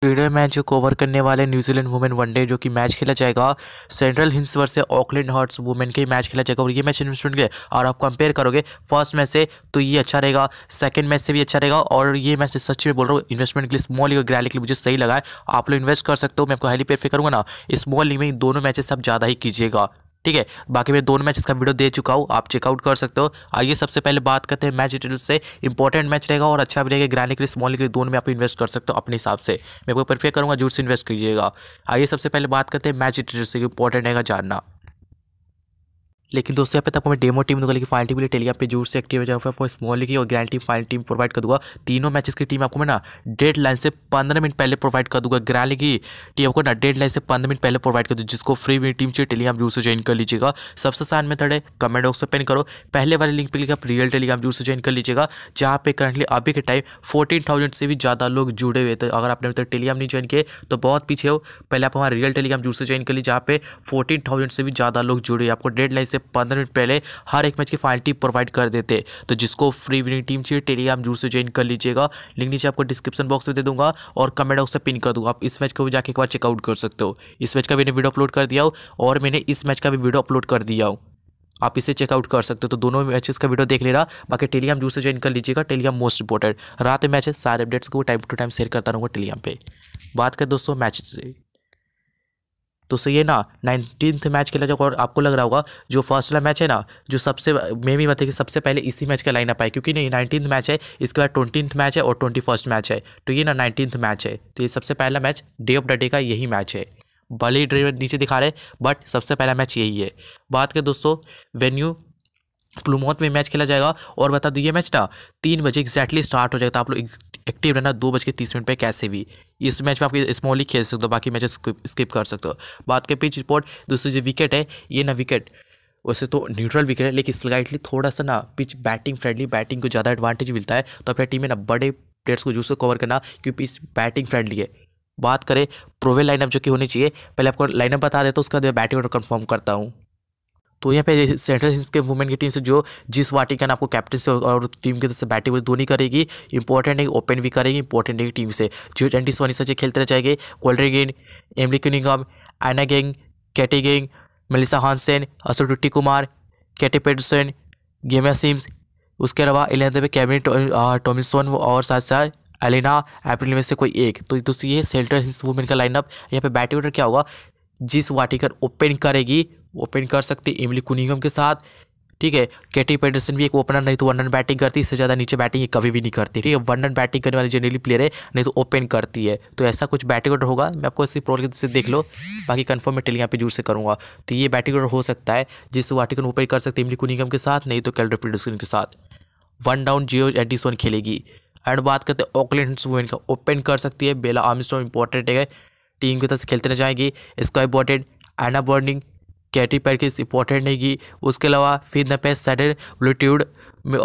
प्रीडर match जो cover करने वाले न्यूजीलैंड वुमेन वनडे जो कि मैच खेला जाएगा central hinds versus Auckland hearts women के मैच खेला जाएगा और ये मैच इन्वेस्टमेंट के और आप कंपेयर करोगे फर्स्ट मैच से तो ये अच्छा रहेगा सेकंड मैच से भी अच्छा रहेगा और ये मैच से सच में बोल रहा हूँ इन्वेस्टमेंट के लिए स्मॉल लीग और ग्रैंड लीग के लिए मुझे सही लगा है आप लोग इन्वेस्ट कर सकते हो मैं आपको हाईली प्रेफर करूँगा ना स्मॉल लीग में दोनों मैचेस आप ज़्यादा ही कीजिएगा ठीक है बाकी मैं दोनों मैच इसका वीडियो दे चुका हूँ आप चेकआउट कर सकते हो आइए सबसे पहले बात करते हैं मैच डिटेल्स से इंपॉर्टेंट मैच रहेगा और अच्छा भी रहेगा ग्रैनिक के स्मॉल के लिए दोनों में आप इन्वेस्ट कर सकते हो अपने हिसाब से मैं कोई प्रेफर करूँगा जोर से इन्वेस्ट कीजिएगा आइए सबसे पहले बात करते हैं मैच डिटेल्स से इंपॉर्टेंट रहेगा जानना लेकिन दोस्तों यहाँ पे तो आपको मैं डेमो टीम दूंगा लेकिन फाइल टीम के लिए टेलीग्राम पे जोर से एक्टिव हो जाएगा आपको स्मॉल की और ग्रैंड टीम फाइल टीम प्रोवाइड कर दूंगा तीनों मैचेस की टीम आपको मैं ना डेड लाइन से पंद्रह मिनट पहले प्रोवाइड कर दूंगा ग्रैंड की टीम आपको ना डेड लाइन से पंद्रह मिनट पहले प्रोवाइड कर दूँ जिसको फ्री टीम चाहिए टेलीग्राम जोर से ज्वाइन कर लीजिएगा सबसे आसान मेथड है कमेंट बॉक्स में पेन करो पहले वाले लिंक पर लिखा रियल टेलीग्राम जोर से ज्वाइन कर लीजिएगा जहाँ पे करंटली अभी के टाइम फोर्टीन से भी ज़्यादा लोग जुड़े हुए थे तो अगर आपने अभी तक टेलीग्राम नहीं ज्वाइन किए तो बहुत पीछे हो पहले आप हमारे रियल टेलीग्राम जोर से ज्वाइन कर लीजिए जहाँ पे फोर्टीन से भी ज़्यादा लोग जुड़े आपको डेड लाइन से से पंद्रह मिनट पहले हर एक मैच की फाइनल टीम प्रोवाइड कर देते तो जिसको फ्री विनिंग टीम चाहिए टेलीग्राम जरूर से ज्वाइन कर लीजिएगा लिंक नीचे आपको डिस्क्रिप्शन बॉक्स में दे दूंगा और कमेंट बॉक्स से पिन कर दूंगा आप इस मैच को भी जाकर एक बार चेकआउट कर सकते हो इस मैच का मैंने वीडियो अपलोड कर दिया हो और मैंने इस मैच का भी वीडियो अपलोड कर दिया हो आप इसे चेकआउट कर सकते हो तो दोनों मैचेस का वीडियो देख लेना बाकी टेलीग्राम जरूर से ज्वाइन कर लीजिएगा टेलीग्राम मोस्ट इंपॉर्टेंट रात में मैच है सारे अपडेट्स को टाइम टू टाइम शेयर करता रहूँगा टेलीग्राम पे बात कर दोस्तों मैच से तो सही है ना नाइनटीन्थ मैच खेला जाएगा और आपको लग रहा होगा जो फर्स्ट वाला मैच है ना जो सबसे मे भी मतलब कि सबसे पहले इसी मैच का लाइन अप है क्योंकि नहीं नाइनटीन्थ मैच है इसके बाद ट्वेंटीथ मैच है और ट्वेंटी फर्स्ट मैच है तो ये ना नाइनटीन मैच है तो ये सबसे पहला match day of the day का यही मैच है बली ड्रीवर ड्राइवर नीचे दिखा रहे बट सबसे पहला मैच यही है बात करें दोस्तों वेन्यू प्लूमोथ में मैच खेला जाएगा और बता दो ये मैच ना तीन बजे एक्जैक्टली स्टार्ट हो जाएगा तो आप लोग एक्टिव रहना दो बज के तीस मिनट पर कैसे भी इस मैच में आप स्मॉली खेल सकते हो बाकी मैचेस स्किप कर सकते हो बात के पिच रिपोर्ट दूसरी जो विकेट है ये ना विकेट वैसे तो न्यूट्रल विकेट है लेकिन स्लाइटली थोड़ा सा ना पिच बैटिंग फ्रेंडली बैटिंग को ज़्यादा एडवांटेज मिलता है तो अपने टीम में ना बड़े प्लेयर्स को जोर से कवर करना क्योंकि पिच बैटिंग फ्रेंडली है बात करें प्रोवेल लाइनअप जो कि होनी चाहिए पहले आपको लाइनअप बता देता तो हूँ उसका बैटिंग ऑर्डर कन्फर्म करता हूँ तो यहाँ पे सेंट्रल हिल्स के वुमेन की टीम से जो जिस वाटिकन आपको कैप्टन से और टीम के से बैटिंग वो दोनों करेगी इंपॉर्टेंट है ओपन भी करेगी इंपॉर्टेंट है टीम से जो ट्वेंटी सोनी सचे खेलते रह जाएंगे कोल्ड्री गेंग एमली क्यूनिंगम आयना गेंग कैटी गेंग मलिसा हॉन्सेन असुर टुट्टी कुमार कैटी पेडसन गेमा सिम्स उसके अलावा इलेवन पे कैबिन टोमिसन और साथ साथ एलिना एप्रिल में से कोई एक तो दोस्तों ये सेंट्रल हिल्स वुमेन का लाइनअप यहाँ पे बैटिंग क्या होगा जिस वाटिकर ओपन करेगी ओपन कर सकती है इमली कुनिगम के साथ ठीक है केटी पेडरसन भी एक ओपनर नहीं तो वनडन बैटिंग करती है इससे ज़्यादा नीचे बैटिंग ये कभी भी नहीं करती ठीक है वनडन बैटिंग करने वाली जनरली प्लेयर है नहीं तो ओपन करती है तो ऐसा कुछ बैटिंग ऑर्डर होगा मैं आपको इसी प्रॉब्लम से देख लो बाकी कन्फर्म मैं टेली यहाँ पे जोर से करूँगा तो ये बैटिंग ऑर्डर हो सकता है जिससे वाटिकन ओपन कर सकते इमली कुनिगम के साथ नहीं तो कैलडर पेडरसन के साथ वन डाउन जियो एडिसन खेलेगी एंड बात करते हैं ऑकलैंड वुमेन का ओपन कर सकती है बेला आर्मिस्ट्रॉम इंपॉर्टेंट है टीम की तरफ से खेलते न जाएंगी स्काई बॉटेड एना बर्निंग कैटी पैकेज इंपॉर्टेंट रहेगी उसके अलावा फिर न पे सडन ब्लूट्यूड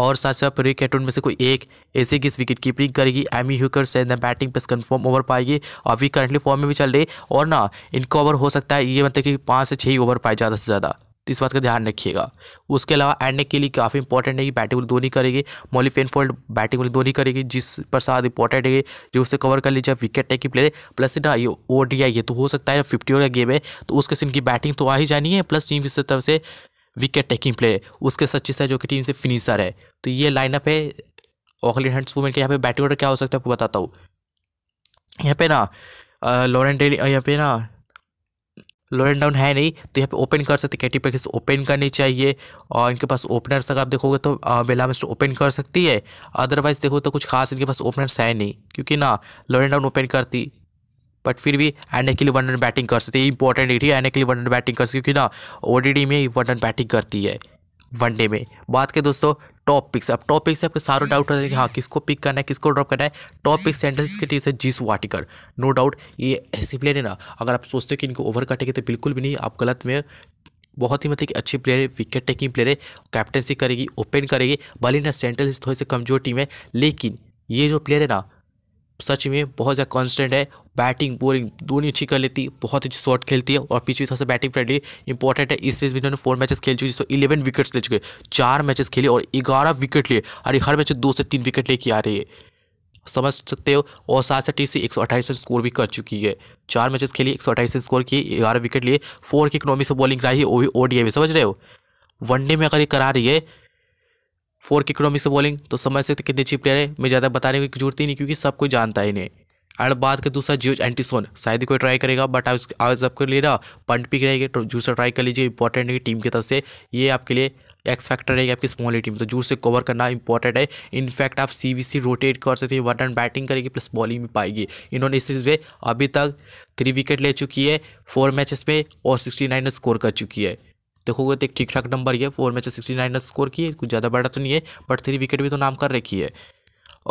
और साथ साथ प्री कैटून में से कोई एक ऐसे किस विकेट कीपिंग करेगी एमी ह्यूकर से न बैटिंग पे कंफर्म ओवर पाएगी अभी करंटली फॉर्म में भी चल रही और ना इनका ओवर हो सकता है ये मतलब कि पाँच से छः ओवर पाए ज़्यादा से ज़्यादा तो इस बात का ध्यान रखिएगा उसके अलावा एंड के लिए काफ़ी इंपॉर्टेंट है कि बैटिंग बोलिंग दोनों करेगी Molly Penfold batting bowling दोनों करेगी जिस पर साथ इंपॉर्टेंट है जो उससे कवर कर लीजिए विकेट टेक की प्लेयर प्लस ना ये ओ डी तो हो सकता है फिफ्टी ओवर का गेम है तो उसके से की बैटिंग तो आ ही जानी है प्लस टीम इस तरफ से विकेट टेकिंग प्लेयर उसके सच्ची है जो कि टीम से फिनिशर है तो ये लाइनअप है ऑकलैंड हंड्स वूमेन के यहाँ पे बैटिंग ऑर्डर क्या हो सकता है आपको बताता हूँ यहाँ पे ना लॉरेंट डेली यहाँ पे ना लोअर डाउन है नहीं तो यहाँ पे ओपन कर सकते कैटी पैकेज ओपन करनी चाहिए और इनके पास ओपनर्स अगर आप देखोगे तो बेला मिस्टर ओपन कर सकती है अदरवाइज़ देखो तो कुछ खास इनके पास ओपनर्स है नहीं क्योंकि ना लोअर डाउन ओपन करती बट फिर भी एन के लिए वन रन बैटिंग कर सकती है इंपॉर्टेंट एरिया एन के लिए वन रन बैटिंग कर सकती क्योंकि ना ओ में वन रन बैटिंग करती है वनडे में बात करें दोस्तों टॉप अब टॉप से आपके सारे डाउट रहते हैं कि हाँ किसको पिक करना है किसको ड्रॉप करना है टॉप सेंटेंस के टीम जिस वाटिकर नो डाउट ये ऐसे प्लेयर है ना अगर आप सोचते हो कि इनको ओवर काटेंगे तो बिल्कुल भी नहीं आप गलत में बहुत ही मतलब कि अच्छी प्लेयर है विकेट टेकिंग प्लेयर है कैप्टनसी करेगी ओपन करेगी भले ना सेंट्रल थोड़ी सी कमजोर टीम है लेकिन ये जो प्लेयर है ना सच में बहुत ज़्यादा कॉन्स्टेंट है बैटिंग बोलिंग दोनों अच्छी कर लेती है बहुत अच्छी शॉट खेलती है और पिछली सबसे बैटिंग फ्रेंडली इंपॉर्टेंट है इस सीरीज में इन्होंने फोर मैचेस खेल चुके जिसमें इलेवन विकेट्स ले चुके चार मैचेस खेले और ग्यारह विकेट लिए अरे हर मैच दो से तीन विकेट लेके आ रही है समझ सकते हो और साथ साथ सी एक सौ अट्ठाईस रन स्कोर भी कर चुकी है चार मैचेस खेली एक सौ अट्ठाईस रन स्कोर किए ग्यारह विकेट लिए फोर की इकोनॉमी से बॉलिंग कराई है वो भी ओडीआई में समझ रहे हो वनडे में अगर ये करा रही है फोर की इकोनॉमिक्स से बॉलिंग तो समझ सकते कितने अच्छी प्लेयर है मैं ज़्यादा बताने की जरूरत ही नहीं क्योंकि सब कोई जानता ही नहीं एंड बात का दूसरा जियोज एंटीसोन शायद कोई ट्राई करेगा बट आज आज आपके लिए ना पंट पिक रहेगी तो जूसर ट्राई कर लीजिए इंपॉर्टेंट है टीम की तरफ से ये आपके लिए एक्स फैक्टर रहेगा आपकी स्मॉल टीम तो जूस से कवर करना इंपॉर्टेंट है इनफैक्ट आप सी रोटेट कर सकते हैं वर्टन बैटिंग करेगी प्लस बॉलिंग भी पाएगी इन्होंने इस सीरीज में अभी तक थ्री विकेट ले चुकी है फोर मैचेस में और सिक्सटी नाइन स्कोर कर चुकी है देखोगे तो एक ठीक ठाक नंबर ही है four match sixty nine score किए कुछ ज़्यादा बड़ा तो नहीं है बट थ्री विकेट भी तो नाम कर रखी है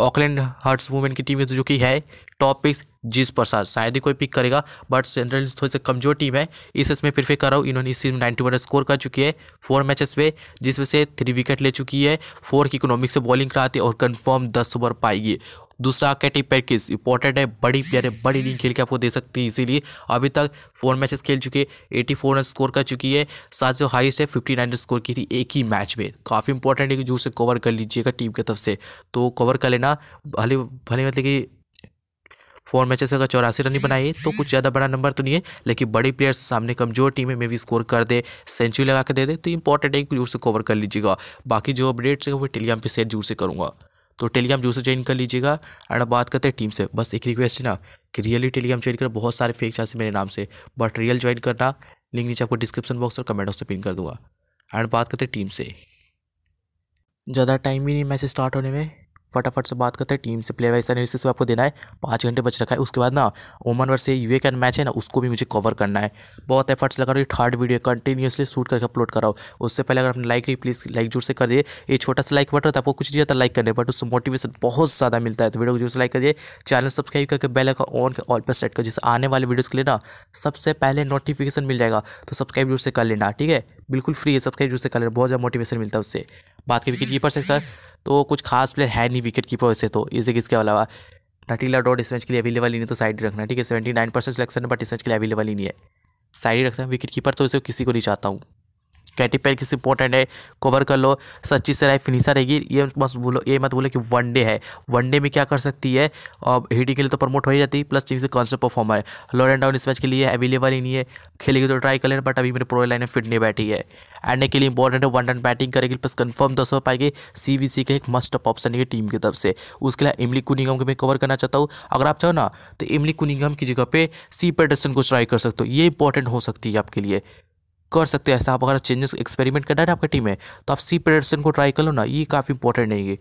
ऑकलैंड हर्ट्स वुमेन की टीम तो जो कि है टॉप पिक जीस प्रसाद शायद ही कोई पिक करेगा बट सेंट्रल थोड़ी से कमजोर टीम है इस इसमें प्रिफे कर रहा हूँ इन्होंने इस सीजन नाइन्टी वन स्कोर कर चुकी है फोर मैचेस पे जिसमें से थ्री विकेट ले चुकी है फोर की इकोनॉमिक से बॉलिंग कराती है और कंफर्म दस ओवर पाएगी दूसरा कैटी पैकेज इंपॉर्टेंट है बड़ी प्लेयर है बड़ी इनिंग खेल के आपको दे सकती है इसीलिए अभी तक फोर मैचेस खेल चुके एटी फोर स्कोर कर चुकी है साथ जो हाइस्ट है फिफ्टी नाइन स्कोर की थी एक ही मैच में काफ़ी इंपॉर्टेंट है कि जोर से कवर कर लीजिएगा टीम की तरफ से तो कवर कर लेना भले भले मतलब कि फोर मैचेस अगर चौरासी रन ही बनाए तो कुछ ज़्यादा बड़ा नंबर तो नहीं है लेकिन बड़ी प्लेयर्स सामने कमजोर है में भी स्कोर कर दे सेंचुरी लगा के दे दे तो इंपॉर्टेंट है कि जोर से कवर कर लीजिएगा बाकी जो अपडेट्स हैं वो टेलीग्राम पे शेयर जोर से करूँगा तो टेलीग्राम जरूर से ज्वाइन कर लीजिएगा एंड अब बात करते हैं टीम से बस एक रिक्वेस्ट है ना कि रियली टेलीग्राम ज्वाइन कर बहुत सारे फेक चांस मेरे नाम से बट रियल ज्वाइन करना लिंक नीचे आपको डिस्क्रिप्शन बॉक्स और कमेंट बॉक्स में पिन कर दूंगा एंड बात करते हैं टीम से ज़्यादा टाइम भी नहीं मैच स्टार्ट होने में फटाफट से बात करते हैं टीम से प्लेयर वाइज एनालिसिस आपको देना है पाँच घंटे बच रखा है उसके बाद ना ओमन वर्स यू कैन मैच है ना उसको भी मुझे कवर करना है बहुत एफर्ट्स लगा रहा हूँ थर्ड वीडियो कंटिन्यूसली शूट करके अपलोड कर रहा हूँ उससे पहले अगर आपने लाइक नहीं प्लीज़ लाइक जोर से कर दिए ये छोटा सा लाइक बटन तो आपको कुछ नहीं जाता लाइक करने बट उससे मोटिवेशन बहुत ज़्यादा मिलता है तो वीडियो को जोर से लाइक करिए चैनल सब्सक्राइब करके बेल का ऑन के ऑल पर सेट कर जिससे आने वाले वीडियोज़ के लिए ना सबसे पहले नोटिफिकेशन मिल जाएगा तो सब्सक्राइब जोर से कर लेना ठीक है बिल्कुल फ्री है सब्सक्राइब जो उससे कलर बहुत ज़्यादा मोटिवेशन मिलता है उससे बात की विकेट कीपर से सर तो कुछ खास प्लेयर है नहीं विकेट कीपर वैसे तो इसे किसके अलावा नटीला डॉट इस मैच के लिए अवेलेबल ही नहीं तो साइड रखना ठीक है seventy nine percent selection but इस मैच के लिए अवेलेबल ही नहीं है साइड ही रखना विकेट कीपर तो इसे किसी को नहीं चाहता हूँ कैटी पेरी किस इंपॉर्टेंट है कवर कर लो सच्ची राय फिनिशर रहेगी ये बस बोलो ये मत बोलो कि वन डे है वनडे में क्या कर सकती है और हीटिंग के लिए तो प्रमोट हो ही जाती है प्लस चीन से कॉन्सेप्ट परफॉर्मर है लोअर एंड डाउन इस मैच के लिए अवेलेबल ही नहीं है खेलेगी तो ट्राई कर लेना बट अभी मेरे प्रो लाइन में फिट नहीं बैठी है एंड के लिए इंपॉर्टेंट है वन रन बैटिंग करेगी प्लस कन्फर्म दस हो पाएगी सी बी सी का एक मस्ट अप ऑप्शन है टीम की तरफ से उसके लिए इमली कुनिगम को मैं कवर करना चाहता हूँ अगर आप चाहो ना तो इमली कुनिगम की जगह पे सी पेटरसन को ट्राई कर सकते हो ये इंपॉर्टेंट हो सकती है आपके लिए कर सकते हो ऐसा आप अगर चेंजेस एक्सपेरिमेंट करना है ना आपकी टीम में तो आप सी पेटरसन को ट्राई कर लो ना ये काफ़ी इंपॉर्टेंट नहीं है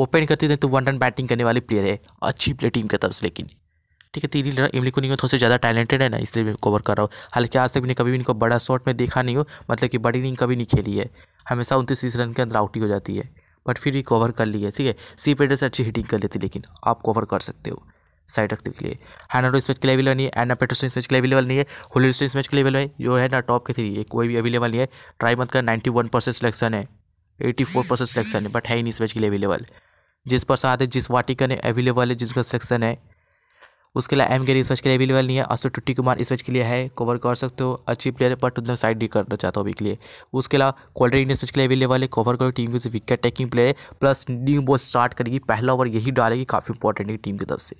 ओपन करते नहीं तो वन रन बैटिंग करने वाले प्लेयर है अच्छी प्लेयर टीम की तरफ से लेकिन ठीक है तीन इमली को नहीं थोड़ा से ज़्यादा टैलेंटेड है ना इसलिए मैं कवर कर रहा हूँ हालांकि आज तक मैंने कभी भी इनको बड़ा शॉट में देखा नहीं हो मतलब कि बड़ी इनिंग कभी नहीं खेली है हमेशा उनतीस तीस रन के अंदर आउट ही हो जाती है बट फिर भी कवर कर ली है ठीक है सी पेडर से अच्छी हिटिंग कर लेती लेकिन आप कवर कर सकते हो साइड रखते के लिए हैनाडो इस मैच के लिए अवेलेबल नहीं है एना पेटरसन स्विच के लिए अवेलेबल नहीं है होली स्विच के लिए अवेलेबल है जो है ना टॉप के थ्री ये कोई भी अवेलेबल नहीं है ट्राई मत कर नाइन्टी वन परसेंट सिलेक्शन है एटी फोर परसेंट सिलेक्शन है बट है ही नहीं इस मैच के लिए अवेलेबल जिस पर साथ है जिस वाटिकन है अवेलेबल है जिसका सिलेक्शन है उसके लिए एम के इस मैच के लिए अवेलेबल नहीं है अशोक टुट्टी कुमार इस मैच के लिए है कवर कर सकते हो अच्छी प्लेयर है पर तुम साइड नहीं करना चाहता हूँ अभी के लिए उसके अलावा कोल्डर इंडियन स्विच के लिए अवेलेबल है कवर करो टीम की विकेट टेकिंग प्लेयर है प्लस न्यू बॉल स्टार्ट करेगी पहला ओवर यही डालेगी काफ़ी इंपॉर्टेंट है टीम की तरफ से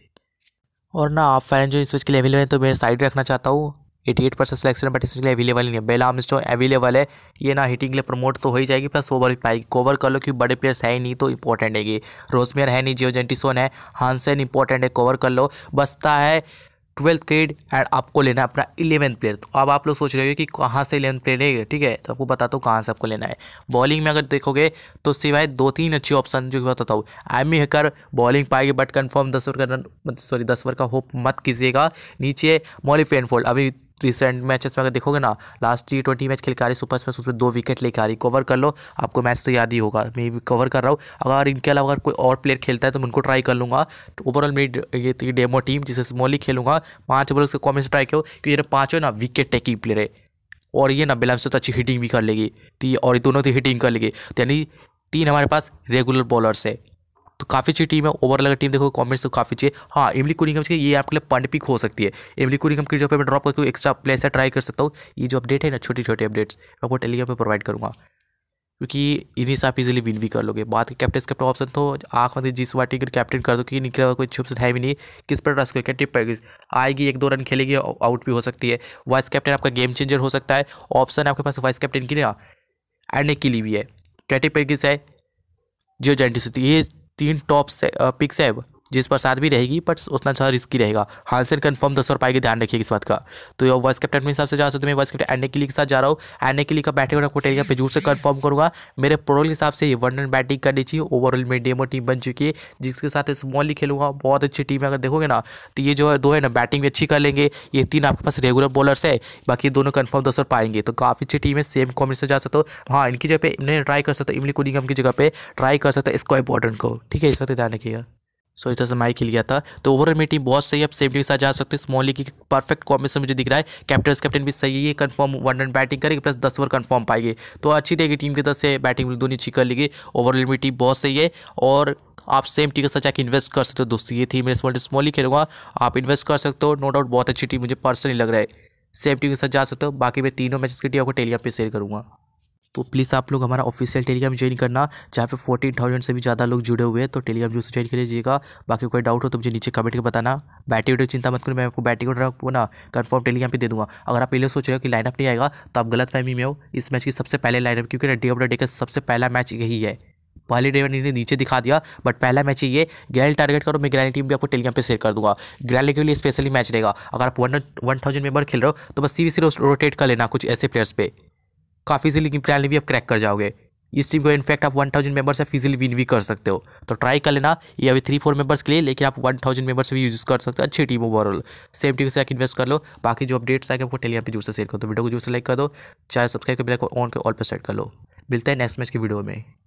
और ना आप जो स्विच के लिए अवेलेबल है तो मेरे साइड रखना चाहता हूँ eighty eight percent selection but के लिए अवेलेबल नहीं है बेला हम स्टो अवेलेबल है ये ना हिटिंग के लिए प्रमोट तो हो ही जाएगी प्लस ओवर पाएगी कवर कर लो क्योंकि बड़े प्लेयर्स है ही नहीं तो इंपॉर्टेंट है ये रोजमेर है नहीं जियो जेंटिसोन है हानसेन इंपॉर्टेंट है कवर कर लो बसता है ट्वेल्थ ग्रेड एंड आपको लेना है अपना इलेवंथ प्लेयर तो अब आप लोग सोच रहे हो कि कहाँ से इलेवंथ प्लेयर है ठीक है तो आपको बताता तो हूँ कहाँ से आपको लेना है बॉलिंग में अगर देखोगे तो सिवाय दो तीन अच्छे ऑप्शन जो बताता हूँ मी हेकर बॉलिंग पाएगी बट कन्फर्म दस ओवर का रन सॉरी दस ओवर का होप मत कीजिएगा नीचे मॉलिफेनफोल्ड अभी रिसेंट मैचेस में अगर देखोगे ना लास्ट टी ट्वेंटी मैच खेल के आ रही सुपर स्मैश उसमें दो विकेट लेके आ रही कवर कर लो आपको मैच तो याद ही होगा मैं भी कवर कर रहा हूँ अगर इनके अलावा अगर कोई और प्लेयर खेलता है तो मैं उनको ट्राई कर लूँगा तो ओवरऑल मेरी ये थी डेमो टीम जिसे स्मॉली खेलूँगा पाँच ओवर उसके कॉमेंट ट्राई करो क्योंकि ये पाँचों ना विकेट टेकिंग प्लेयर है और ये ना बिलाम से तो अच्छी हिटिंग भी कर लेगी तो और दोनों की तो हिटिंग कर लेगी तो यानी तीन हमारे पास रेगुलर बॉलर्स है तो काफ़ी अच्छी टीम है ओवरऑल अगर टीम देखो कॉमेंट्स तो काफ़ी अच्छी है हाँ इमली कुरिंगम की ये आपके लिए पंड पिक हो सकती है इमली कुरिंगम की जो मैं ड्रॉप करके एक्स्ट्रा प्लेसर ट्राई कर सकता हूँ ये जो अपडेट है ना छोटे छोटे अपडेट्स मैं वो टेलीग्राम पर प्रोवाइड करूँगा क्योंकि इन्हीं से आप इजिली विन भी कर लोगे बात कैप्टन कैप्टन ऑप्शन तो आंख मंदिर जिस वाटी अगर कैप्टन कर दो क्योंकि निकले हुआ कोई ऑप्शन है भी नहीं किस पर रस करके टिप पर आएगी एक दो रन खेलेगी आउट भी हो सकती है वाइस कैप्टन आपका गेम चेंजर हो सकता है ऑप्शन आपके पास वाइस कैप्टन की ना एंड के लिए भी है कैटी पेरगिस है जियो जेंटिस ये तीन टॉप पिक्स है जिस पर साथ भी रहेगी बट उतना ज़्यादा रिस्की रहेगा हांसन कन्फर्म दस और पाएगी ध्यान रखिए इस बात का तो ये वाइस कैप्टन के हिसाब से जा सकते मैं वाइस कैप्टन एंड के लिए के साथ जा रहा हूँ एंड के लिए का बैटिंग आपको कोटेरिया पे जोर से कन्फर्म करूँगा मेरे प्रोल के हिसाब से ये वन बैटिंग करनी चाहिए ओवरऑल में डेमो टीम बन चुकी है जिसके साथ स्मॉली खेलूंगा बहुत अच्छी टीम है अगर देखोगे ना तो ये जो है दो है ना बैटिंग भी अच्छी कर लेंगे ये तीन आपके पास रेगुलर बॉलर्स है बाकी दोनों कन्फर्म दस और पाएंगे तो काफ़ी अच्छी टीम है सेम से जा सकते हो हाँ इनकी जगह पे इन्हें ट्राई कर सकते हो इमली कुलिंगम की जगह पे ट्राई कर सकते हो इसको इंपॉर्टेंट को ठीक है इस ध्यान रखिएगा सॉरी था माइक हिल गया था तो ओवरऑल मेरी टीम बहुत सही है आप सेफ्टी के साथ जा सकते हो स्मॉल लीग की परफेक्ट कॉम्बिनेशन मुझे दिख रहा है कैप्टन कैप्टन भी सही है कंफर्म वन रन बैटिंग करेगी प्लस दस ओवर कंफर्म पाएगी तो अच्छी रहेगी टीम की तरफ से बैटिंग दोनों अच्छी कर लेगी ओवरऑल मेरी टीम बहुत सही है और आप सेम टीम के साथ जाकर इन्वेस्ट कर सकते हो दोस्तों ये थी मैं स्मॉल स्मॉल ही खेलूँगा आप इन्वेस्ट कर सकते हो नो डाउट बहुत अच्छी टीम मुझे पर्सनली लग रहा है सेम टीम के साथ जा सकते हो बाकी मैं तीनों मैचेस की टीम आपको टेलीग्राम पे शेयर करूँगा तो प्लीज़ आप लोग हमारा ऑफिशियल टेलीग्राम ज्वाइन करना जहाँ पे फोर्टीन थाउजेंड से भी ज़्यादा लोग जुड़े हुए हैं तो टेलीग्राम जो ज्वाइन कर लीजिएगा बाकी कोई डाउट हो तो मुझे नीचे कमेंट कर बताना बैटिंग वीडियो चिंता मत करो मैं आपको बैटिंग वीडियो आपको ना कन्फर्म टेलीग्राम पे दे दूँगा अगर आप पहले सोच रहे हो कि लाइनअप नहीं आएगा तो आप गलत फैमी में हो इस मैच की सबसे पहले लाइनअप क्योंकि ना डे ऑफ डे का सबसे पहला मैच यही है पहले डे ने नीचे दिखा दिया बट पहला मैच ये ग्रैल टारगेट करो मैं ग्रैल टीम भी आपको टेलीग्राम पे शेयर कर दूंगा ग्रैल के लिए स्पेशली मैच रहेगा अगर आप वन वन थाउजेंड मेंबर खेल रहे हो तो बस सी सी रोटेट कर लेना कुछ ऐसे प्लेयर्स पे काफ़ी इजिली गेम ट्रायल भी आप क्रैक कर जाओगे इस टीम को इनफैक्ट आप 1000 मेबर्स से इजिली विन भी कर सकते हो तो ट्राई कर लेना ये अभी थ्री फोर मेबर्स के लिए लेकिन आप 1000 मेबर्स भी यूज़ कर सकते हो अच्छी टीम ओवरऑल सेम टीम से आप इन्वेस्ट कर लो बाकी जो अपडेट्स आएंगे आपको टेलीग्राम पे जोर से शेयर करो तो वीडियो को जोर से लाइक कर दो चाहे सब्सक्राइब कर ऑन के ऑल पर सेट कर लो मिलते हैं नेक्स्ट मैच की वीडियो में